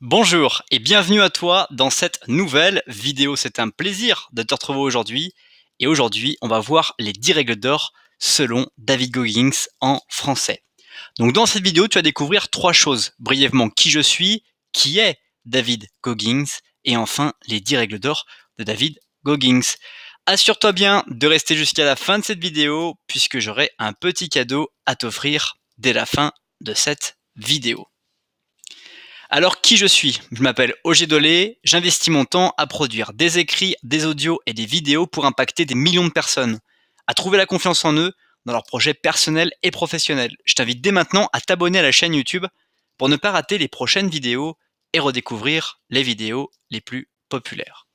Bonjour et bienvenue à toi dans cette nouvelle vidéo. C'est un plaisir de te retrouver aujourd'hui. Et aujourd'hui, on va voir les 10 règles d'or selon David Goggins en français. Donc dans cette vidéo, tu vas découvrir trois choses. Brièvement, qui je suis, qui est David Goggins et enfin les 10 règles d'or de David Goggins. Assure-toi bien de rester jusqu'à la fin de cette vidéo puisque j'aurai un petit cadeau à t'offrir dès la fin de cette vidéo. Alors qui je suis Je m'appelle Auger Dolé, j'investis mon temps à produire des écrits, des audios et des vidéos pour impacter des millions de personnes, à trouver la confiance en eux dans leurs projets personnels et professionnels. Je t'invite dès maintenant à t'abonner à la chaîne YouTube pour ne pas rater les prochaines vidéos et redécouvrir les vidéos les plus populaires.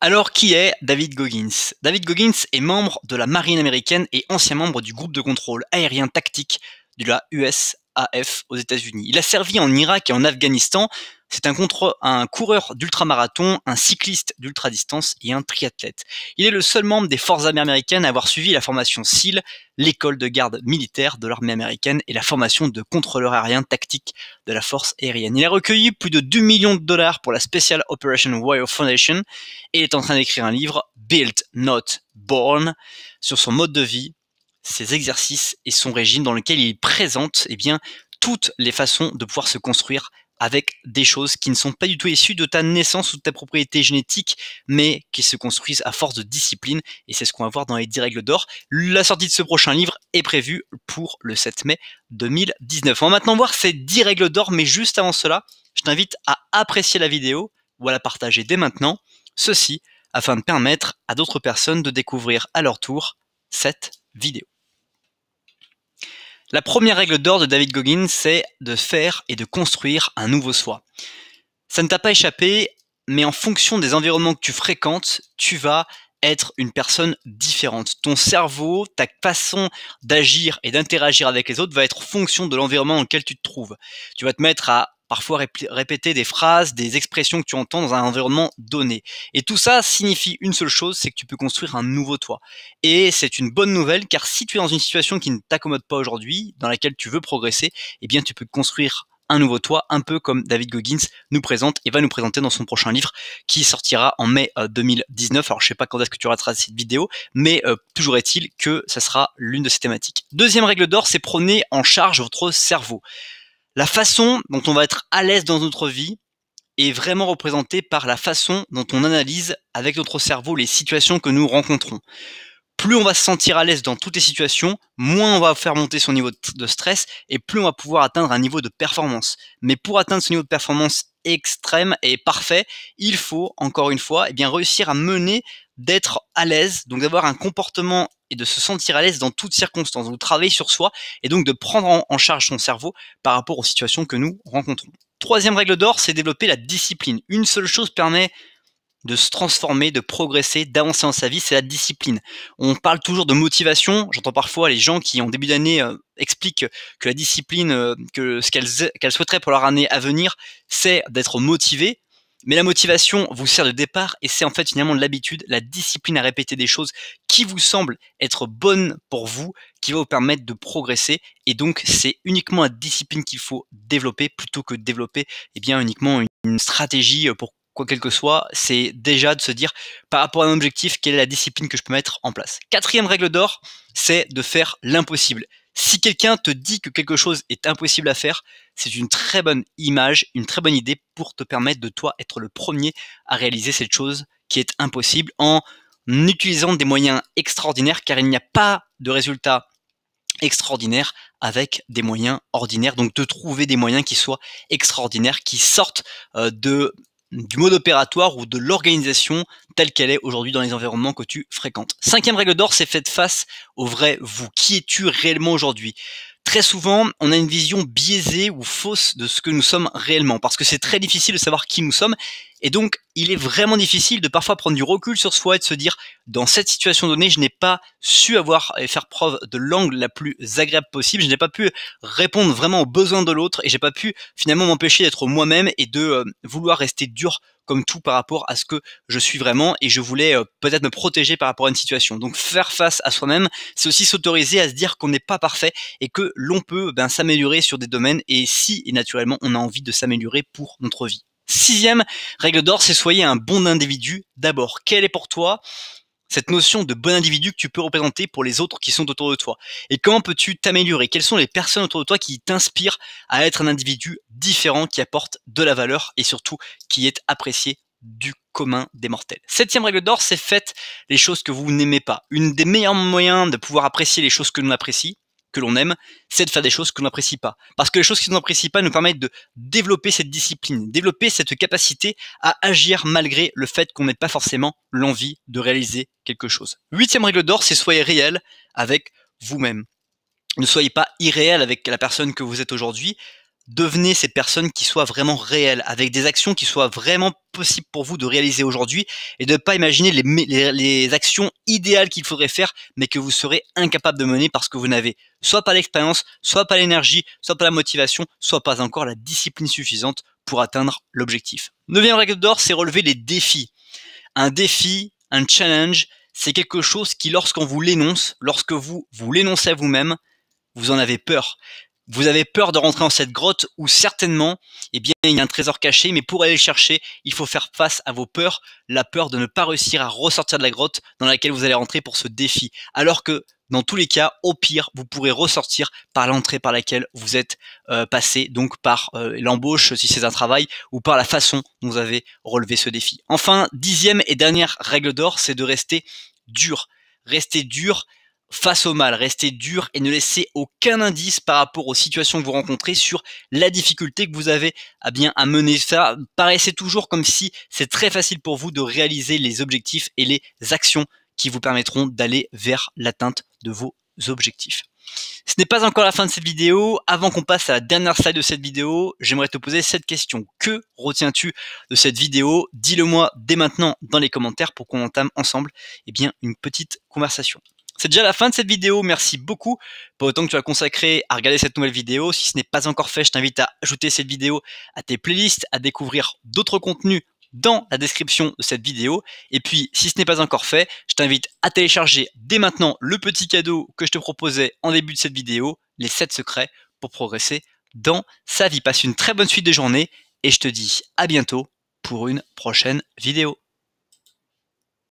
Alors, qui est David Goggins David Goggins est membre de la marine américaine et ancien membre du groupe de contrôle aérien tactique de la US aux États-Unis. Il a servi en Irak et en Afghanistan. C'est un, un, coureur d'ultramarathon, un cycliste d'ultra distance et un triathlète. Il est le seul membre des forces armées américaines à avoir suivi la formation SEAL, l'école de garde militaire de l'armée américaine et la formation de contrôleur aérien tactique de la force aérienne. Il a recueilli plus de 2 millions de dollars pour la Special Operation Warrior Foundation et est en train d'écrire un livre, Built Not Born, sur son mode de vie, ses exercices et son régime dans lequel il présente eh bien, toutes les façons de pouvoir se construire avec des choses qui ne sont pas du tout issues de ta naissance ou de ta propriété génétique, mais qui se construisent à force de discipline, et c'est ce qu'on va voir dans les 10 règles d'or. La sortie de ce prochain livre est prévue pour le 7 mai 2019. On va maintenant voir ces 10 règles d'or, mais juste avant cela, je t'invite à apprécier la vidéo ou à la partager dès maintenant, ceci afin de permettre à d'autres personnes de découvrir à leur tour cette vidéo. La première règle d'or de David Goggin, c'est de faire et de construire un nouveau soi. Ça ne t'a pas échappé, mais en fonction des environnements que tu fréquentes, tu vas être une personne différente. Ton cerveau, ta façon d'agir et d'interagir avec les autres va être fonction de l'environnement dans lequel tu te trouves. Tu vas te mettre à parfois répéter des phrases, des expressions que tu entends dans un environnement donné. Et tout ça signifie une seule chose, c'est que tu peux construire un nouveau toit. Et c'est une bonne nouvelle car si tu es dans une situation qui ne t'accommode pas aujourd'hui, dans laquelle tu veux progresser, eh bien tu peux construire un nouveau toit, un peu comme David Goggins nous présente et va nous présenter dans son prochain livre qui sortira en mai 2019. Euh, Alors je sais pas quand est-ce que tu rateras cette vidéo, mais euh, toujours est-il que ça sera l'une de ces thématiques. Deuxième règle d'or, c'est prenez en charge votre cerveau. La façon dont on va être à l'aise dans notre vie est vraiment représentée par la façon dont on analyse avec notre cerveau les situations que nous rencontrons. Plus on va se sentir à l'aise dans toutes les situations, moins on va faire monter son niveau de stress et plus on va pouvoir atteindre un niveau de performance. Mais pour atteindre ce niveau de performance extrême et parfait, il faut encore une fois et eh bien réussir à mener d'être à l'aise, donc d'avoir un comportement et de se sentir à l'aise dans toutes circonstances, de travailler sur soi et donc de prendre en charge son cerveau par rapport aux situations que nous rencontrons. Troisième règle d'or, c'est développer la discipline. Une seule chose permet de se transformer, de progresser, d'avancer dans sa vie, c'est la discipline. On parle toujours de motivation. J'entends parfois les gens qui, en début d'année, euh, expliquent que la discipline, euh, que ce qu'elles souhaiteraient pour leur année à venir, c'est d'être motivé. Mais la motivation vous sert de départ et c'est en fait finalement l'habitude, la discipline à répéter des choses qui vous semblent être bonnes pour vous, qui va vous permettre de progresser. Et donc c'est uniquement la discipline qu'il faut développer plutôt que développer et eh bien, uniquement une stratégie pour quoi que que soit, c'est déjà de se dire par rapport à un objectif, quelle est la discipline que je peux mettre en place. Quatrième règle d'or, c'est de faire l'impossible. Si quelqu'un te dit que quelque chose est impossible à faire, c'est une très bonne image, une très bonne idée pour te permettre de toi être le premier à réaliser cette chose qui est impossible en utilisant des moyens extraordinaires car il n'y a pas de résultat extraordinaire avec des moyens ordinaires. Donc de trouver des moyens qui soient extraordinaires, qui sortent euh, de du mode opératoire ou de l'organisation telle qu'elle est aujourd'hui dans les environnements que tu fréquentes. Cinquième règle d'or, c'est faites face au vrai vous. Qui es-tu réellement aujourd'hui Très souvent, on a une vision biaisée ou fausse de ce que nous sommes réellement, parce que c'est très difficile de savoir qui nous sommes, et donc, il est vraiment difficile de parfois prendre du recul sur soi et de se dire, dans cette situation donnée, je n'ai pas su avoir et faire preuve de l'angle la plus agréable possible. Je n'ai pas pu répondre vraiment aux besoins de l'autre et j'ai pas pu finalement m'empêcher d'être moi-même et de euh, vouloir rester dur comme tout par rapport à ce que je suis vraiment et je voulais euh, peut-être me protéger par rapport à une situation. Donc faire face à soi-même, c'est aussi s'autoriser à se dire qu'on n'est pas parfait et que l'on peut ben, s'améliorer sur des domaines et si naturellement on a envie de s'améliorer pour notre vie. Sixième règle d'or, c'est soyez un bon individu d'abord. Quelle est pour toi cette notion de bon individu que tu peux représenter pour les autres qui sont autour de toi Et comment peux-tu t'améliorer Quelles sont les personnes autour de toi qui t'inspirent à être un individu différent, qui apporte de la valeur et surtout qui est apprécié du commun des mortels. Septième règle d'or, c'est faites les choses que vous n'aimez pas. Une des meilleurs moyens de pouvoir apprécier les choses que l'on apprécie, que l'on aime, c'est de faire des choses qu'on n'apprécie pas. Parce que les choses qu'on n'apprécie pas nous permettent de développer cette discipline, développer cette capacité à agir malgré le fait qu'on n'ait pas forcément l'envie de réaliser quelque chose. Huitième règle d'or, c'est soyez réel avec vous-même. Ne soyez pas irréel avec la personne que vous êtes aujourd'hui devenez ces personnes qui soient vraiment réelles, avec des actions qui soient vraiment possibles pour vous de réaliser aujourd'hui et de ne pas imaginer les, actions idéales qu'il faudrait faire mais que vous serez incapable de mener parce que vous n'avez soit pas l'expérience, soit pas l'énergie, soit pas la motivation, soit pas encore la discipline suffisante pour atteindre l'objectif. Neuvième règle d'or, c'est relever les défis. Un défi, un challenge, c'est quelque chose qui lorsqu'on vous l'énonce, lorsque vous vous l'énoncez à vous-même, vous en avez peur. Vous avez peur de rentrer dans cette grotte où certainement, eh bien, il y a un trésor caché, mais pour aller le chercher, il faut faire face à vos peurs, la peur de ne pas réussir à ressortir de la grotte dans laquelle vous allez rentrer pour ce défi. Alors que, dans tous les cas, au pire, vous pourrez ressortir par l'entrée par laquelle vous êtes euh, passé, donc par euh, l'embauche si c'est un travail, ou par la façon dont vous avez relevé ce défi. Enfin, dixième et dernière règle d'or, c'est de rester dur. Rester dur, face au mal, restez dur et ne laissez aucun indice par rapport aux situations que vous rencontrez sur la difficulté que vous avez à bien à mener ça. Paraissez toujours comme si c'est très facile pour vous de réaliser les objectifs et les actions qui vous permettront d'aller vers l'atteinte de vos objectifs. Ce n'est pas encore la fin de cette vidéo. Avant qu'on passe à la dernière slide de cette vidéo, j'aimerais te poser cette question. Que retiens-tu de cette vidéo Dis-le moi dès maintenant dans les commentaires pour qu'on entame ensemble eh bien, une petite conversation. C'est déjà la fin de cette vidéo, merci beaucoup pour autant que tu as consacré à regarder cette nouvelle vidéo. Si ce n'est pas encore fait, je t'invite à ajouter cette vidéo à tes playlists, à découvrir d'autres contenus dans la description de cette vidéo. Et puis, si ce n'est pas encore fait, je t'invite à télécharger dès maintenant le petit cadeau que je te proposais en début de cette vidéo, les 7 secrets pour progresser dans sa vie. Passe une très bonne suite de journée et je te dis à bientôt pour une prochaine vidéo.